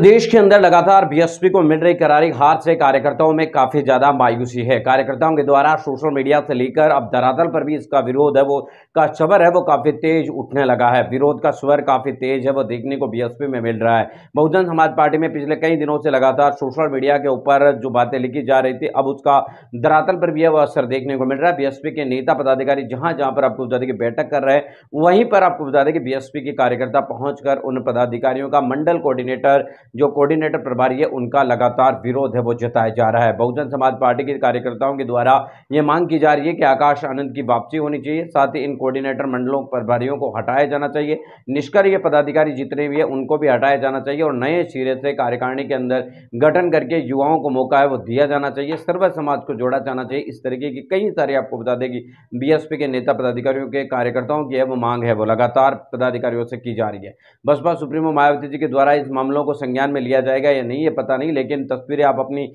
प्रदेश के अंदर लगातार बीएसपी को मिल रही करारी हार से कार्यकर्ताओं में काफी ज्यादा मायूसी है कार्यकर्ताओं के द्वारा सोशल मीडिया से लेकर अब धरातल पर भी इसका विरोध है वो का स्वर है वो काफी तेज उठने लगा है विरोध का स्वर काफी तेज है वो देखने को बीएसपी में मिल रहा है बहुजन समाज पार्टी में पिछले कई दिनों से लगातार सोशल मीडिया के ऊपर जो बातें लिखी जा रही थी अब उसका धरातल पर भी है वो असर देखने को मिल रहा है बीएसपी के नेता पदाधिकारी जहां जहां पर आपको बता दें कि बैठक कर रहे हैं वहीं पर आपको बता दें कि बीएसपी के कार्यकर्ता पहुंचकर उन पदाधिकारियों का मंडल कोऑर्डिनेटर जो कोऑर्डिनेटर प्रभारी है उनका लगातार विरोध है वो जताया जा रहा है बहुजन समाज पार्टी के कार्यकर्ताओं के द्वारा ये मांग की जा रही है कि आकाश आनंद की वापसी होनी चाहिए साथ ही इन कोऑर्डिनेटर मंडलों प्रभारियों को हटाया जाना चाहिए निष्क्रिय पदाधिकारी जितने भी है उनको भी हटाया जाना चाहिए और नए सिरे से कार्यकारिणी के अंदर गठन करके युवाओं को मौका है वो दिया जाना चाहिए सर्व समाज को जोड़ा जाना चाहिए इस तरीके की कई सारी आपको बता देगी बी के नेता पदाधिकारियों के कार्यकर्ताओं की है वो मांग है वो लगातार पदाधिकारियों से की जा रही है बसपा सुप्रीमो मायावती जी के द्वारा इस मामलों को संज्ञान संज्ञान में लिया जाएगा या नहीं ये पता नहीं लेकिन तस्वीरें आप अपनी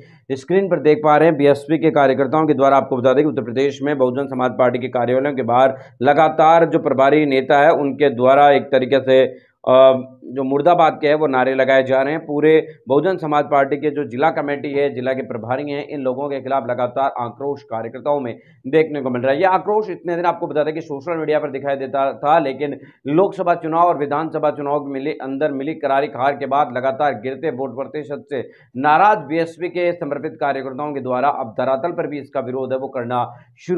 स्क्रीन पर देख पा रहे हैं बीएसपी के कार्यकर्ताओं के द्वारा आपको बता दें कि उत्तर प्रदेश में बहुजन समाज पार्टी के कार्यालयों के बाहर लगातार जो प्रभारी नेता है उनके द्वारा एक तरीके से जो मुर्दाबाद के हैं वो नारे लगाए जा रहे हैं पूरे बहुजन समाज पार्टी के जो जिला कमेटी है जिला के प्रभारी हैं इन लोगों के खिलाफ लगातार आक्रोश कार्यकर्ताओं में देखने को मिल रहा है ये आक्रोश इतने दिन आपको बता दें कि सोशल मीडिया पर दिखाई देता था लेकिन लोकसभा चुनाव और विधानसभा चुनाव के मिले अंदर मिली करारी हार के बाद लगातार गिरते वोट प्रतिशत से नाराज बी के समर्पित कार्यकर्ताओं के द्वारा अब धरातल पर भी इसका विरोध है वो करना शुरू